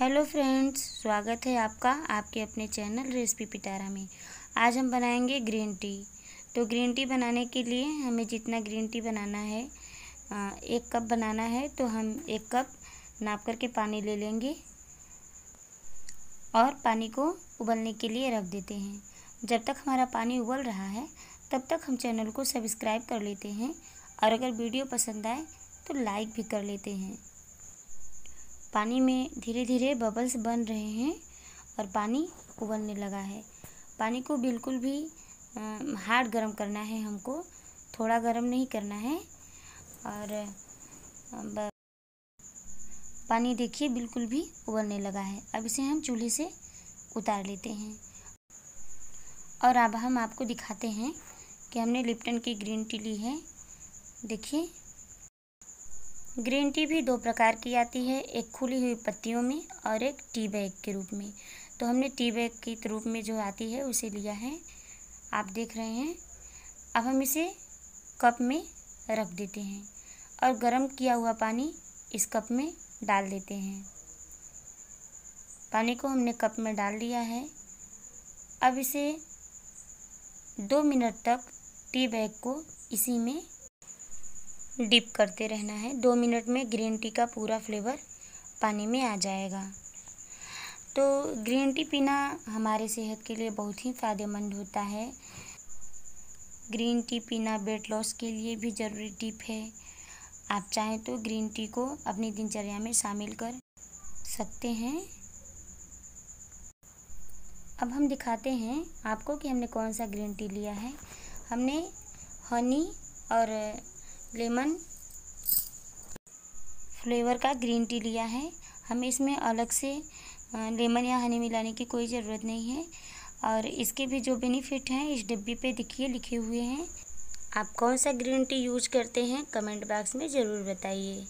hello friends स्वागत है आपका आपके अपने चैनल रेसिपी पिटारा में आज हम बनाएंगे ग्रीन टी तो ग्रीन टी बनाने के लिए हमें जितना ग्रीन टी बनाना है एक कप बनाना है तो हम एक कप नाप करके पानी ले लेंगे और पानी को उबलने के लिए रख देते हैं जब तक हमारा पानी उबल रहा है तब तक हम चैनल को सब्सक्राइब कर लेते हैं और अगर वीडियो पसंद आए तो लाइक भी कर लेते हैं पानी में धीरे धीरे बबल्स बन रहे हैं और पानी उबलने लगा है पानी को बिल्कुल भी हार्ड गर्म करना है हमको थोड़ा गर्म नहीं करना है और पानी देखिए बिल्कुल भी उबलने लगा है अब इसे हम चूल्हे से उतार लेते हैं और अब हम आपको दिखाते हैं कि हमने लिप्टन की ग्रीन टी ली है देखिए ग्रीन टी भी दो प्रकार की आती है एक खुली हुई पत्तियों में और एक टी बैग के रूप में तो हमने टी बैग के रूप में जो आती है उसे लिया है आप देख रहे हैं अब हम इसे कप में रख देते हैं और गर्म किया हुआ पानी इस कप में डाल देते हैं पानी को हमने कप में डाल दिया है अब इसे दो मिनट तक टी बैग को इसी में डिप करते रहना है दो मिनट में ग्रीन टी का पूरा फ्लेवर पानी में आ जाएगा तो ग्रीन टी पीना हमारे सेहत के लिए बहुत ही फ़ायदेमंद होता है ग्रीन टी पीना वेट लॉस के लिए भी ज़रूरी टिप है आप चाहें तो ग्रीन टी को अपनी दिनचर्या में शामिल कर सकते हैं अब हम दिखाते हैं आपको कि हमने कौन सा ग्रीन टी लिया है हमने हनी और लेमन फ्लेवर का ग्रीन टी लिया है हमें इसमें अलग से लेमन या हनी मिलाने की कोई ज़रूरत नहीं है और इसके भी जो बेनिफिट हैं इस डिब्बी पे देखिए लिखे हुए हैं आप कौन सा ग्रीन टी यूज करते हैं कमेंट बॉक्स में ज़रूर बताइए